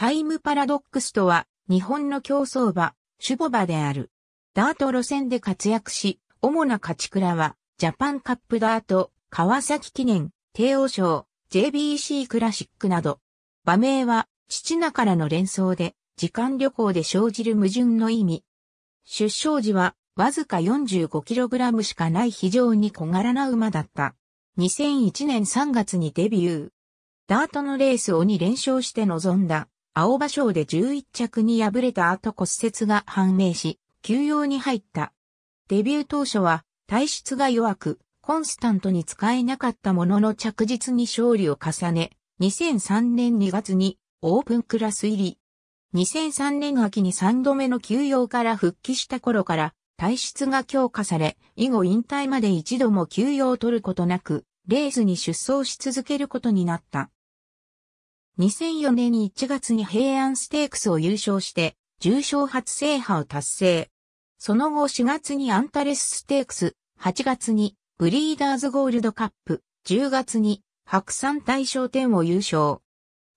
タイムパラドックスとは、日本の競争馬、ュボバである。ダート路線で活躍し、主な勝ち倉は、ジャパンカップダート、川崎記念、帝王賞、JBC クラシックなど。馬名は、父名からの連想で、時間旅行で生じる矛盾の意味。出生時は、わずか 45kg しかない非常に小柄な馬だった。2001年3月にデビュー。ダートのレースを2連勝して臨んだ青葉賞で11着に敗れた後骨折が判明し、休養に入った。デビュー当初は体質が弱く、コンスタントに使えなかったものの着実に勝利を重ね、2003年2月にオープンクラス入り。2003年秋に3度目の休養から復帰した頃から体質が強化され、以後引退まで一度も休養を取ることなく、レースに出走し続けることになった。2004年1月に平安ステークスを優勝して、重賞初制覇を達成。その後4月にアンタレスステークス、8月にブリーダーズゴールドカップ、10月に白山大賞典を優勝。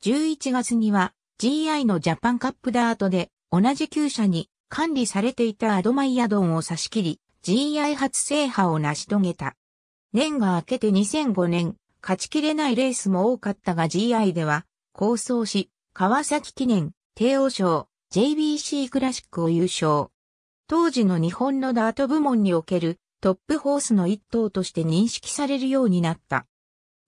11月には GI のジャパンカップダートで同じ旧車に管理されていたアドマイアドンを差し切り GI 初制覇を成し遂げた。年が明けて2005年、勝ちきれないレースも多かったが GI では構想し、川崎記念、帝王賞、JBC クラシックを優勝。当時の日本のダート部門におけるトップホースの一頭として認識されるようになった。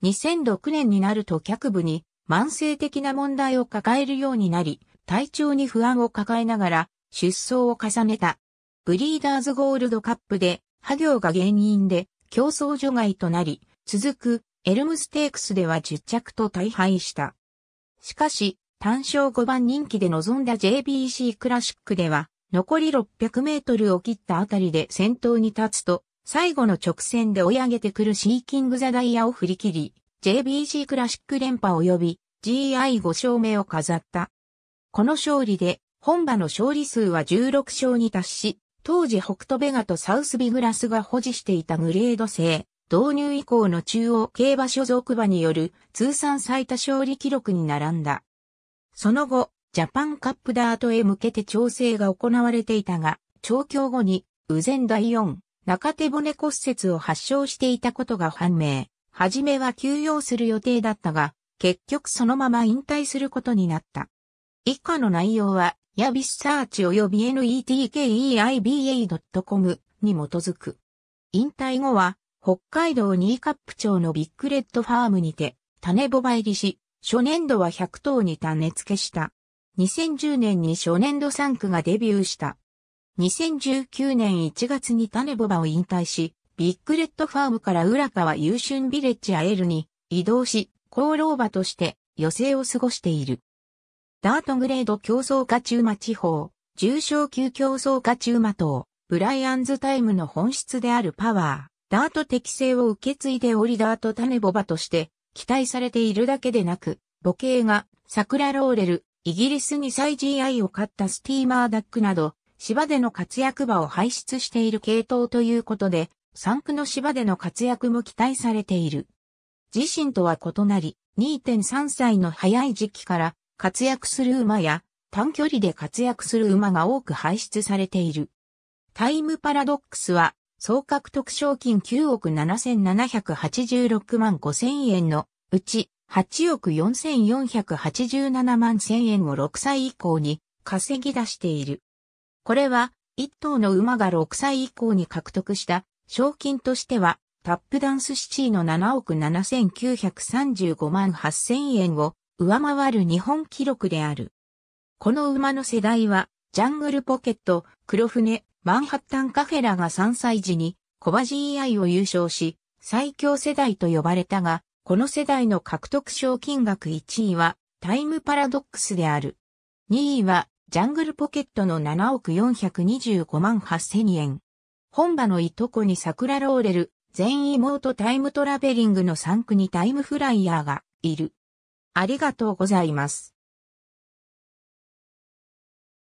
2006年になると脚部に慢性的な問題を抱えるようになり、体調に不安を抱えながら出走を重ねた。ブリーダーズゴールドカップで、波行が原因で競争除外となり、続くエルムステークスでは10着と大敗した。しかし、単勝5番人気で臨んだ JBC クラシックでは、残り600メートルを切ったあたりで先頭に立つと、最後の直線で追い上げてくるシーキングザダイヤを振り切り、JBC クラシック連覇及び GI5 勝目を飾った。この勝利で、本場の勝利数は16勝に達し、当時北斗ベガとサウスビグラスが保持していたグレード制、導入以降の中央競馬所属馬による通算最多勝利記録に並んだ。その後、ジャパンカップダートへ向けて調整が行われていたが、調教後に、ゼン第四、中手骨骨折を発症していたことが判明。はじめは休養する予定だったが、結局そのまま引退することになった。以下の内容は、ヤビスサーチ及び netkeiba.com に基づく。引退後は、北海道新カップ町のビッグレッドファームにて、種ボバ入りし、初年度は100頭に種付けした。2010年に初年度3区がデビューした。2019年1月に種ボバを引退し、ビッグレッドファームから浦川優春ビレッジアエルに移動し、功労馬として余生を過ごしている。ダートグレード競争下中馬地方、重賞級競争下中馬等、ブライアンズタイムの本質であるパワー。ダート適性を受け継いでおりダート種ボバとして期待されているだけでなく、母系が桜ローレル、イギリスに再 GI を買ったスティーマーダックなど、芝での活躍馬を排出している系統ということで、産区の芝での活躍も期待されている。自身とは異なり、2.3歳の早い時期から活躍する馬や短距離で活躍する馬が多く排出されている。タイムパラドックスは総獲得賞金9億7786万5000円のうち8億4487万1000円を6歳以降に稼ぎ出している。これは1頭の馬が6歳以降に獲得した賞金としてはタップダンスシティの7億7935万8000円を上回る日本記録である。この馬の世代はジャングルポケット、黒船、マンハッタンカフェラが3歳時にコバ GI を優勝し、最強世代と呼ばれたが、この世代の獲得賞金額1位はタイムパラドックスである。2位はジャングルポケットの7億425万8000円。本場のいとこに桜ローレル、全妹タイムトラベリングの3区にタイムフライヤーがいる。ありがとうございます。